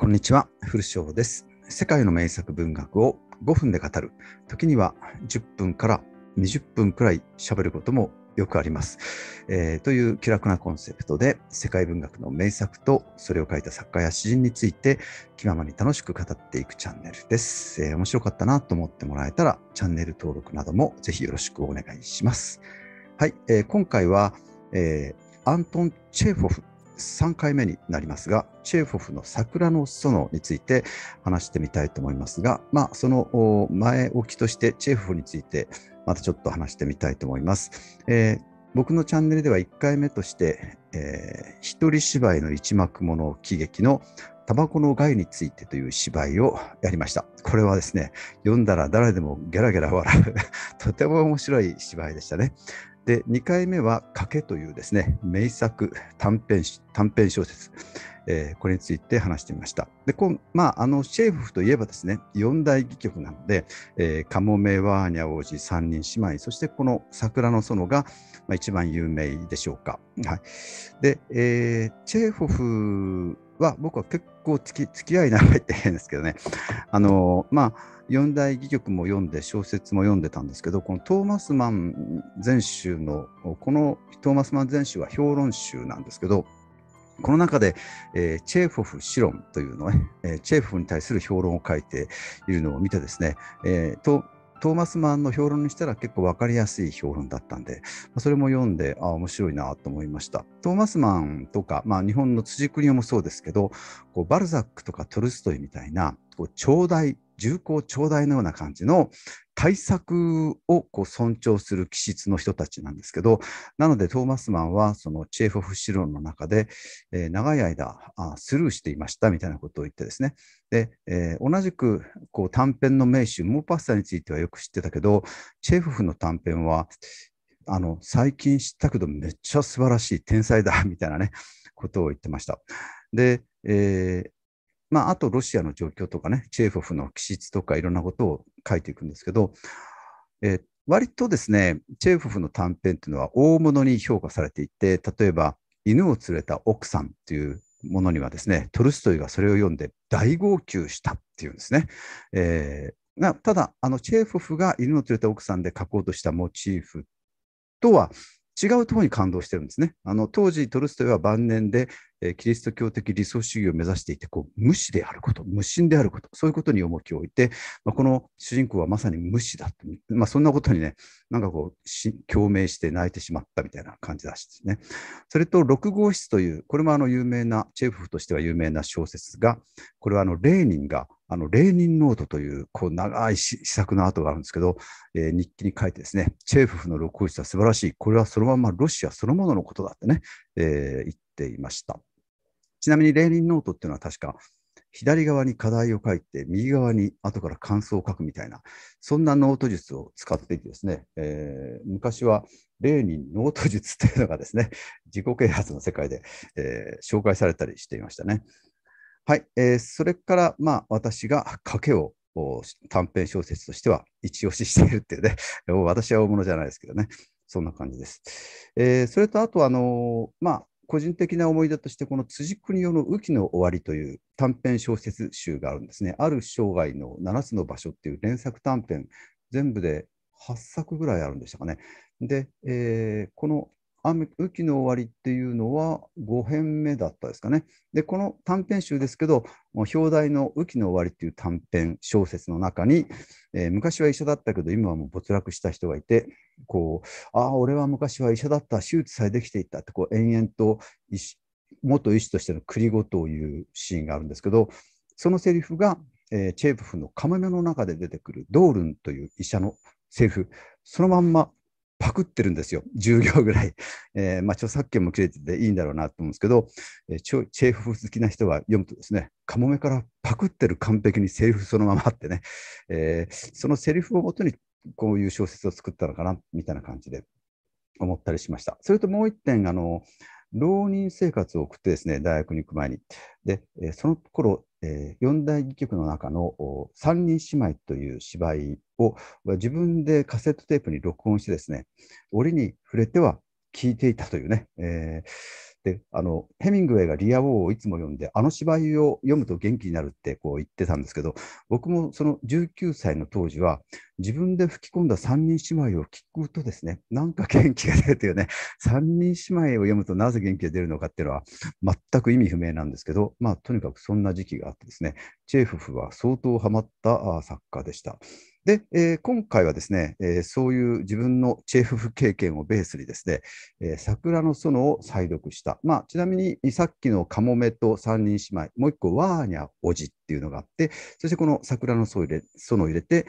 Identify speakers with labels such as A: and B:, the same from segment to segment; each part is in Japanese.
A: こんにちは、古翔です。世界の名作文学を5分で語る。時には10分から20分くらい喋ることもよくあります、えー、という気楽なコンセプトで、世界文学の名作とそれを書いた作家や詩人について気ままに楽しく語っていくチャンネルです。えー、面白かったなと思ってもらえたら、チャンネル登録などもぜひよろしくお願いします。はい、えー、今回は、えアントン・チェーフォフ3回目になりますが、チェーフォフの桜の園について話してみたいと思いますが、まあ、その前置きとしてチェーフォフについてまたちょっと話してみたいと思います。えー、僕のチャンネルでは1回目として、えー、一人芝居の一幕もの喜劇のタバコの害についてという芝居をやりました。これはですね、読んだら誰でもゲラゲラ笑うとても面白い芝居でしたね。で2回目は「賭け」というですね名作短編短編小説、えー、これについて話してみました。でこまあ、あのシェーフといえばですね四大戯曲なので「えー、カモメワーニャ王子三人姉妹」そしてこの「桜の園が」ま一番有名でしょうか。はい、で、えー、チェーホフは僕は結構つき付き合い長いって変ですけどねあのまあ四大戯曲も読んで小説も読んでたんですけどこのトーマスマン全集のこのトーマスマン全集は評論集なんですけどこの中で、えー、チェーフォフ・シロンというのね、えー、チェーフォフに対する評論を書いているのを見てですね、えー、とトーマス・マンの評論にしたら結構分かりやすい評論だったんで、それも読んで、あ面白いなと思いました。トーマス・マンとか、まあ、日本の辻国夫もそうですけど、こうバルザックとかトルストイみたいな、こう頂戴、重厚頂戴のような感じの対策をこう尊重する気質の人たちなんですけど、なのでトーマスマンはそのチェーフォフ資論の中で、えー、長い間あスルーしていましたみたいなことを言ってですね、でえー、同じくこう短編の名手、モーパッサについてはよく知ってたけど、チェーフォフの短編は、あの最近知ったけど、めっちゃ素晴らしい、天才だみたいなね、ことを言ってました。で、えー、まあ、あとロシアの状況とかね、チェーフォフの気質とかいろんなことを書いていくんですけど、えー、割とですね、チェーフォフの短編というのは大物に評価されていて、例えば、犬を連れた奥さんというものにはですね、トルストイがそれを読んで大号泣したっていうんですね。えー、ただ、あのチェーフォフが犬を連れた奥さんで書こうとしたモチーフとは違うところに感動してるんですね。あの当時、トルストイは晩年でえキリスト教的理想主義を目指していて、こう無視であること、無心であること、そういうことに重きを置いて、まあ、この主人公はまさに無視だと、まあ、そんなことにね、なんかこう、共鳴して泣いてしまったみたいな感じらしいですね。それと、6号室という、これもあの有名な、チェーフとしては有名な小説が、これはあのレーニンが、あの、レーニンノートという、こう、長い試作の跡があるんですけど、えー、日記に書いてですね、チェーフフの6号室は素晴らしい。これはそのままロシアそのもののことだってね、えー、言っていました。ちなみに、レーニンノートっていうのは確か、左側に課題を書いて、右側に後から感想を書くみたいな、そんなノート術を使っていてですね、えー、昔はレーニンノート術というのがですね、自己啓発の世界で、えー、紹介されたりしていましたね。はい、えー、それから、まあ、私が賭けを短編小説としては一押ししているっていうね、私は大物じゃないですけどね、そんな感じです。えー、それとあと、あのー、まあ、個人的な思い出として、この辻国夫の雨季の終わりという短編小説集があるんですね。ある生涯の7つの場所っていう連作短編、全部で8作ぐらいあるんでしたかね。で、えー、この雨雨季の終わりっていうのは5編目だったですかね。で、この短編集ですけど、表題の雨季の終わりっていう短編小説の中に、えー、昔は医者だったけど、今はもう没落した人がいて、こう、ああ、俺は昔は医者だった、手術さえできていたって、こう、延々と医師元医師としての繰りとを言うシーンがあるんですけど、そのセリフが、えー、チェーブフのカメメの中で出てくるドールンという医者のセリフ、そのまんまパクってるんですよ。10行ぐらい。えー、まあ、著作権も切れてていいんだろうなと思うんですけど、えー、チェーフ好きな人は読むとですね、カモメからパクってる完璧にセリフそのままあってね、えー、そのセリフをもとにこういう小説を作ったのかな、みたいな感じで思ったりしました。それともう一点、あの、浪人生活を送ってですね、大学に行く前に。で、その頃、えー、四大戯曲の中の「三人姉妹」という芝居を自分でカセットテープに録音してですね折に触れては聞いていたというね、えー、であのヘミングウェイがリア・ウォーをいつも読んで、あの芝居を読むと元気になるってこう言ってたんですけど、僕もその19歳の当時は、自分で吹き込んだ三人姉妹を聞くとですね、なんか元気が出るというね、三人姉妹を読むとなぜ元気が出るのかっていうのは、全く意味不明なんですけど、まあ、とにかくそんな時期があってですね、チェーフフは相当ハマった作家でした。で、えー、今回はですね、えー、そういう自分のチェフ経験をベースにですね、えー、桜の園を再読した、まあ、ちなみにさっきのカモメと三人姉妹、もう一個、ワーニャおじっていうのがあって、そしてこの桜の園を入れて、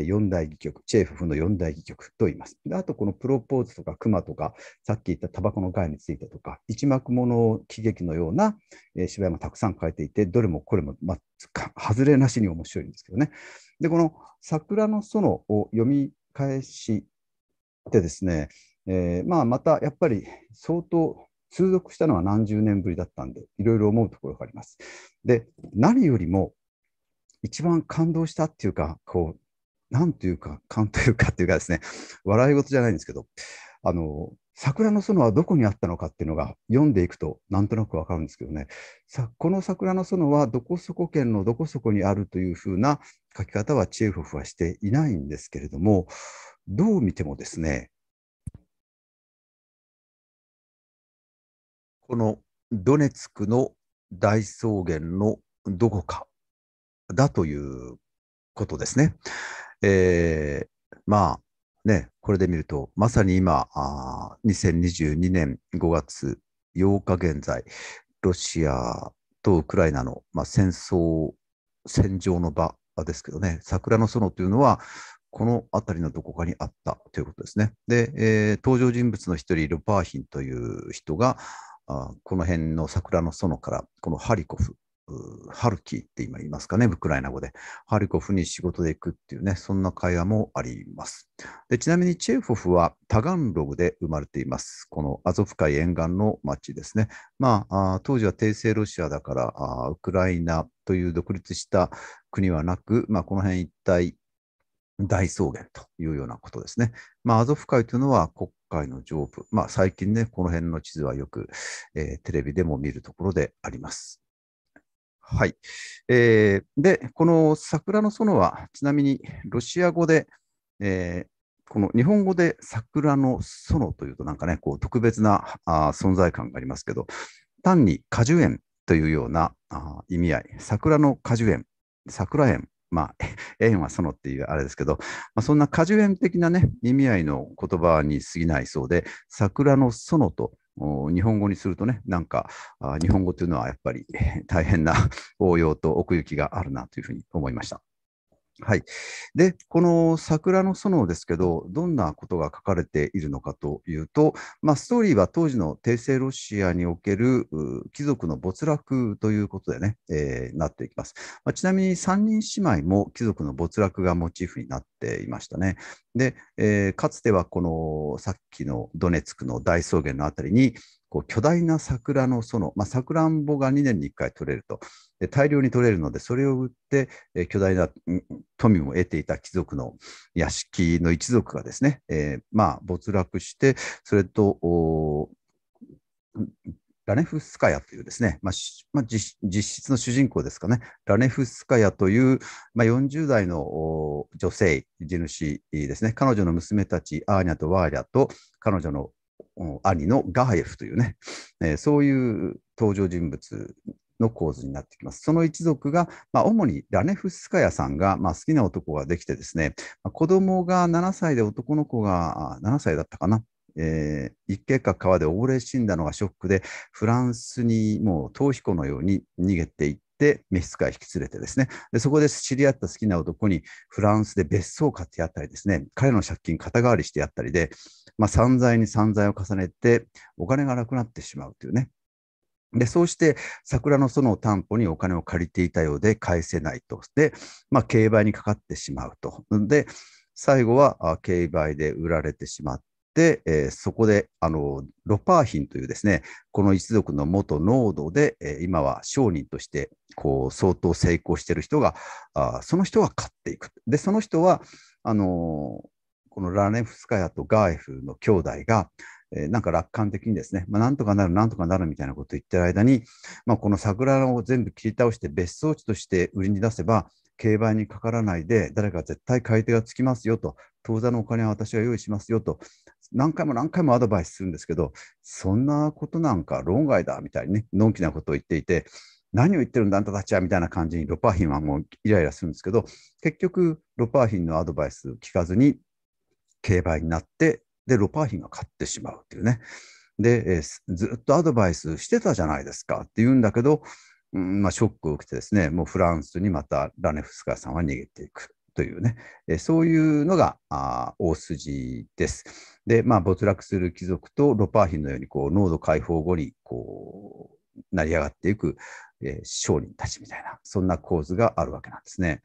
A: 四大戯曲、チェーフの四大戯曲と言います。であと、このプロポーズとか熊とか、さっき言ったタバコの害についてとか、一幕もの喜劇のような、えー、芝居もたくさん書いていて、どれもこれも、まあ、外れなしに面白いんですけどね。で、この桜の園を読み返してですね、えー、まあ、またやっぱり相当通読したのは何十年ぶりだったんで、いろいろ思うところがあります。で、何よりも一番感動したっていうか、こう、なんというか、勘というかっていうかですね、笑い事じゃないんですけど、あの、桜の園はどこにあったのかっていうのが読んでいくとなんとなくわかるんですけどねさこの桜の園はどこそこ県のどこそこにあるというふうな書き方はチェーォフはしていないんですけれどもどう見てもですねこのドネツクの大草原のどこかだということですね。えー、まあね、これで見ると、まさに今、あ2022年5月8日現在、ロシアとウクライナの、まあ、戦争、戦場の場ですけどね、桜の園というのは、この辺りのどこかにあったということですね。で、えー、登場人物の一人、ルパーヒンという人が、あこの辺の桜の園から、このハリコフハルキーって今言いますかね、ウクライナ語で、ハリコフに仕事で行くっていうね、そんな会話もあります。でちなみにチェーフォフはタガンログで生まれています。このアゾフ海沿岸の町ですね。まあ、あ当時は帝政ロシアだからあ、ウクライナという独立した国はなく、まあ、この辺一帯、大草原というようなことですね。まあ、アゾフ海というのは国海の上部、まあ、最近ね、この辺の地図はよく、えー、テレビでも見るところであります。はい。えー、で、この桜の園は、ちなみにロシア語で、えー、この日本語で桜の園というと、なんかね、こう特別なあ存在感がありますけど、単に果樹園というようなあ意味合い、桜の果樹園、桜園、まあ、園は園っていうあれですけど、まあ、そんな果樹園的なね、意味合いの言葉に過ぎないそうで、桜の園と日本語にするとね、なんか日本語というのはやっぱり大変な 応用と奥行きがあるなというふうに思いました。はい、でこの「桜の園」ですけどどんなことが書かれているのかというと、まあ、ストーリーは当時の帝政ロシアにおける貴族の没落ということでね、えー、なっていきます、まあ、ちなみに3人姉妹も貴族の没落がモチーフになっていましたねで、えー、かつてはこのさっきのドネツクの大草原の辺りにこう巨大な桜の園、まあ、さくらんぼが2年に1回取れると、で大量に取れるので、それを売って、え巨大な富も得ていた貴族の屋敷の一族がですね、えー、まあ、没落して、それと、ラネフスカヤというですね、まあまあ、実質の主人公ですかね、ラネフスカヤという、まあ、40代の女性、地主ですね、彼女の娘たち、アーニャとワーリャと彼女の兄のガハエフというね、えー、そういう登場人物の構図になってきます。その一族が、まあ、主にラネフスカヤさんが、まあ、好きな男ができてですね、まあ、子供が7歳で男の子が7歳だったかな。えー、一家か川で溺れ死んだのがショックでフランスにもう逃避行のように逃げていっで召使い引き連れてですねで、そこで知り合った好きな男にフランスで別荘を買ってやったりですね、彼の借金肩代わりしてやったりで、まあ、散財に散財を重ねてお金がなくなってしまうというね。で、そうして桜の園を担保にお金を借りていたようで返せないと。で、まあ、競売にかかってしまうと。で、最後は競売で売られてしまっで、えー、そこであのロパーヒンというですね、この一族の元濃度で、えー、今は商人としてこう相当成功している人があ、その人は勝っていく。で、その人は、あのー、このラネフスカヤとガーエフの兄弟が、えー、なんか楽観的にですね、まあ、なんとかなる、なんとかなるみたいなことを言ってる間に、まあ、この桜を全部切り倒して別荘地として売りに出せば、競売にかからないで、誰か絶対買い手がつきますよと、当座のお金は私が用意しますよと、何回も何回もアドバイスするんですけど、そんなことなんか論外だみたいにね、のんきなことを言っていて、何を言ってるんだあんたたちはみたいな感じにロパーヒンはもうイライラするんですけど、結局、ロパーヒンのアドバイスを聞かずに、競売になって、で、ロパーヒンが勝ってしまうっていうね。で、えずっとアドバイスしてたじゃないですかって言うんだけど、うんまあ、ショックを受けてですね、もうフランスにまたラネフスカーさんは逃げていく。というね、えそういうのがあ大筋です。で、まあ、没落する貴族とロパーヒンのようにこう濃度解放後にこう成り上がっていく、えー、商人たちみたいな、そんな構図があるわけなんですね。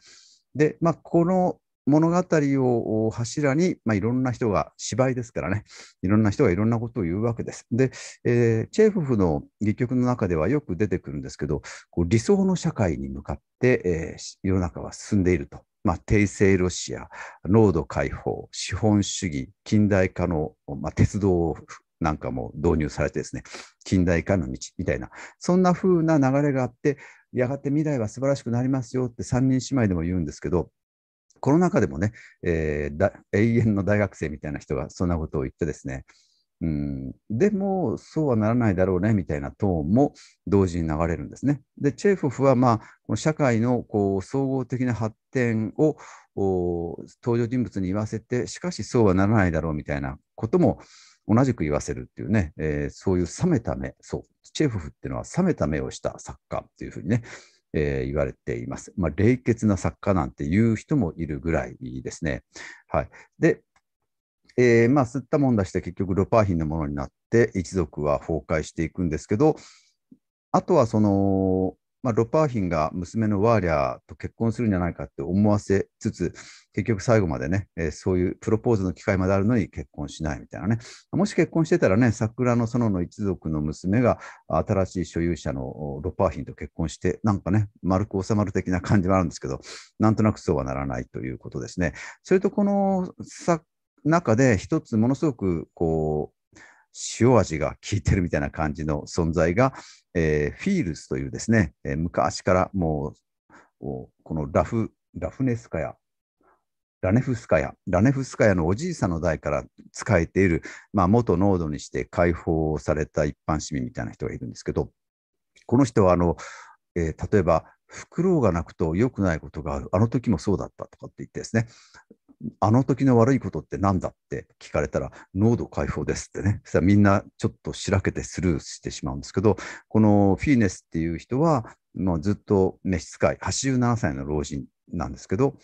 A: で、まあ、この物語を柱に、まあ、いろんな人が芝居ですからね、いろんな人がいろんなことを言うわけです。で、えー、チェーフフの戯曲の中ではよく出てくるんですけど、こう理想の社会に向かって、えー、世の中は進んでいるとまあ、帝政ロシア、濃度解放、資本主義、近代化の、まあ、鉄道なんかも導入されてですね、近代化の道みたいな、そんな風な流れがあって、やがて未来は素晴らしくなりますよって3人姉妹でも言うんですけど、この中でもね、えー、永遠の大学生みたいな人がそんなことを言ってですね、うん、でも、そうはならないだろうねみたいなトーンも同時に流れるんですね。で、チェーフォフは、まあ、この社会のこう総合的な発展を登場人物に言わせて、しかしそうはならないだろうみたいなことも同じく言わせるっていうね、えー、そういう冷めた目、そう、チェーフフっていうのは冷めた目をした作家っていうふうにね、えー、言われています。まあ、冷血な作家なんていう人もいるぐらいですね。はい、で、えー、まあ、吸ったもんだして結局ルパーヒンのものになって一族は崩壊していくんですけどあとはその、まあ、パーヒンが娘のワーリャーと結婚するんじゃないかって思わせつつ結局最後までね、えー、そういうプロポーズの機会まであるのに結婚しないみたいなねもし結婚してたらね桜の園の一族の娘が新しい所有者のロパーヒンと結婚してなんかね丸く収まる的な感じもあるんですけどなんとなくそうはならないということですねそれとこの中で一つものすごくこう塩味が効いてるみたいな感じの存在が、えー、フィールスというですね、えー、昔からもうこのラフラフネスカヤラネフスカヤラネフスカヤのおじいさんの代から使えている、まあ、元濃度にして解放された一般市民みたいな人がいるんですけどこの人はあの、えー、例えばフクロウが鳴くと良くないことがある、あの時もそうだったとかって言ってですね、あの時の悪いことって何だって聞かれたら、濃度解放ですってね。そしたらみんなちょっとしらけてスルーしてしまうんですけど、このフィーネスっていう人は、まあ、ずっと召使い、87歳の老人なんですけど、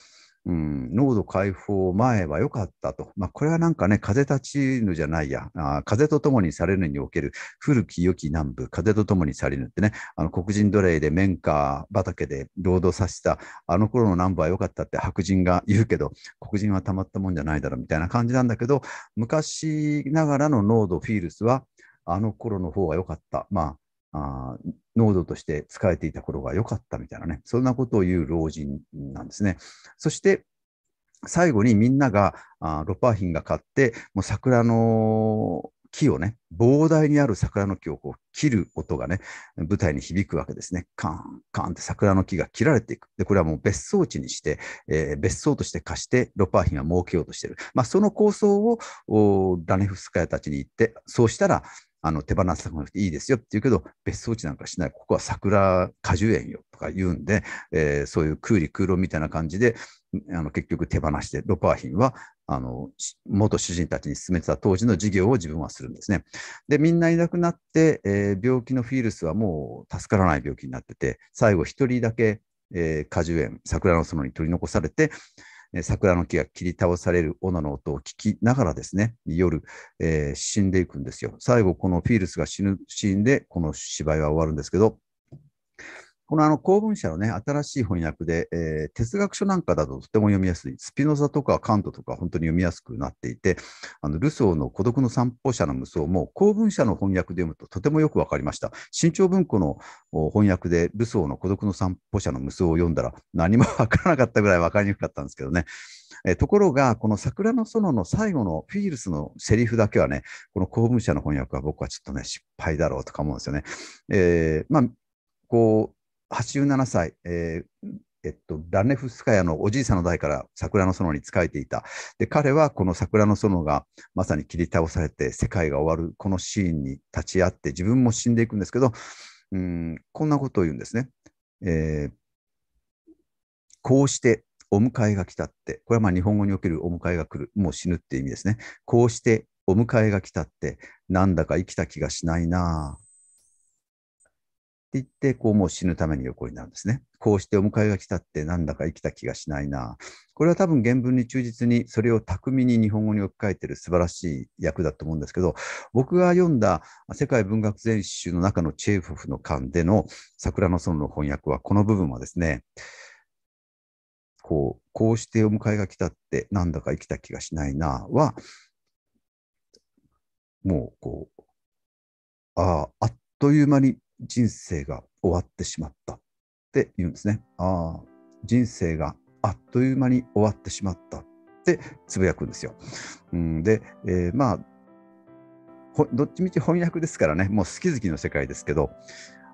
A: うん、濃度解放前は良かったと。まあ、これはなんかね、風立ちぬじゃないや、あ風と共にされぬにおける古き良き南部、風と共にされぬってね、あの黒人奴隷で綿花畑で労働させた、あの頃の南部は良かったって白人が言うけど、黒人はたまったもんじゃないだろうみたいな感じなんだけど、昔ながらの濃度フィールスは、あの頃の方が良かった。まああ濃度として使えていた頃が良かったみたいなね、そんなことを言う老人なんですね。そして、最後にみんながあロパーヒンが買って、もう桜の木をね、膨大にある桜の木をこう切る音がね、舞台に響くわけですね。カーン、カーンって桜の木が切られていく。で、これはもう別荘地にして、えー、別荘として貸して、ロパーヒンは儲けようとしてる。まあ、その構想をラネフスカヤたちに言って、そうしたら、あの手放さなくていいですよって言うけど、別荘地なんかしない、ここは桜果樹園よとか言うんで、えー、そういう空理空論みたいな感じで、あの結局手放して、ロパーヒンはあの元主人たちに勧めてた当時の事業を自分はするんですね。で、みんないなくなって、えー、病気のィールスはもう助からない病気になってて、最後1人だけ、えー、果樹園、桜の園に取り残されて、桜の木が切り倒される斧の音を聞きながらですね、夜、えー、死んでいくんですよ。最後、このフィールスが死ぬシーンで、この芝居は終わるんですけど、このあの公文社のね、新しい翻訳で、えー、哲学書なんかだととても読みやすい、スピノザとかカントとか本当に読みやすくなっていて、あのルソーの孤独の散歩者の無双も公文社の翻訳で読むととてもよく分かりました。新潮文庫の翻訳でルソーの孤独の散歩者の無双を読んだら何もわからなかったぐらい分かりにくかったんですけどね。えところが、この桜の園の最後のフィールスのセリフだけはね、この公文社の翻訳は僕はちょっとね、失敗だろうとか思うんですよね。えー、まあ、こう、87歳、えーえっと、ラネフスカヤのおじいさんの代から桜の園に仕えていた。で、彼はこの桜の園がまさに切り倒されて世界が終わるこのシーンに立ち会って自分も死んでいくんですけど、うん、こんなことを言うんですね。えー、こうしてお迎えが来たって、これはまあ日本語におけるお迎えが来る、もう死ぬって意味ですね。こうしてお迎えが来たって、なんだか生きた気がしないなぁ。言って、こうもう死ぬために横になるんですね。こうしてお迎えが来たってなんだか生きた気がしないな。これは多分原文に忠実にそれを巧みに日本語に置き換えてる素晴らしい役だと思うんですけど、僕が読んだ世界文学全集の中のチェーフフの巻での桜の園の翻訳はこの部分はですね、こう、こうしてお迎えが来たってなんだか生きた気がしないなは、もうこう、ああ、あっという間に人生が終わってしまったって言うんですね。ああ、人生があっという間に終わってしまったってつぶやくんですよ。うん、で、えー、まあ、どっちみち翻訳ですからね、もう好き好きの世界ですけど、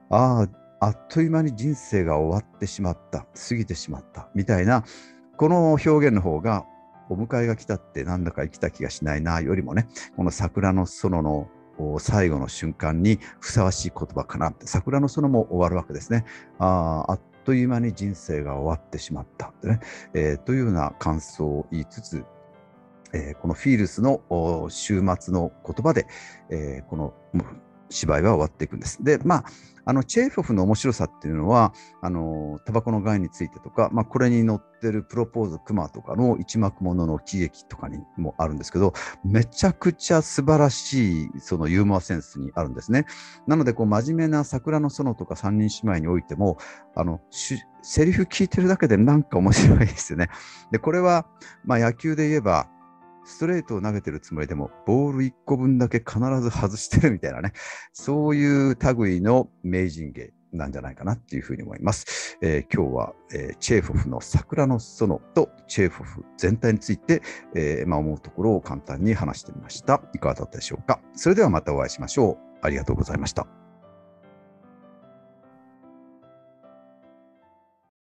A: ああ、あっという間に人生が終わってしまった、過ぎてしまった、みたいな、この表現の方が、お迎えが来たってなんだか生きた気がしないな、よりもね、この桜の園の最後の瞬間にふさわしい言葉かなって桜の園も終わるわけですね。ああっという間に人生が終わってしまったっね、えー、というような感想を言いつつ、えー、このフィールスの週末の言葉で、えー、この芝居は終わっていくんです。で、まあ、あのチェーフォフの面白さっていうのは、あのタバコの害についてとか、まあ、これに載ってるプロポーズクマとかの一幕ものの喜劇とかにもあるんですけど、めちゃくちゃ素晴らしいそのユーモアセンスにあるんですね。なので、こう真面目な桜の園とか三人姉妹においても、あのセリフ聞いてるだけでなんか面白いですよね。で、これは、まあ、野球で言えば、ストレートを投げてるつもりでも、ボール1個分だけ必ず外してるみたいなね、そういう類の名人芸なんじゃないかなっていうふうに思います。えー、今日は、えー、チェーフォフの桜の園とチェーフォフ全体について、えー、まあ、思うところを簡単に話してみました。いかがだったでしょうか。それではまたお会いしましょう。ありがとうございました。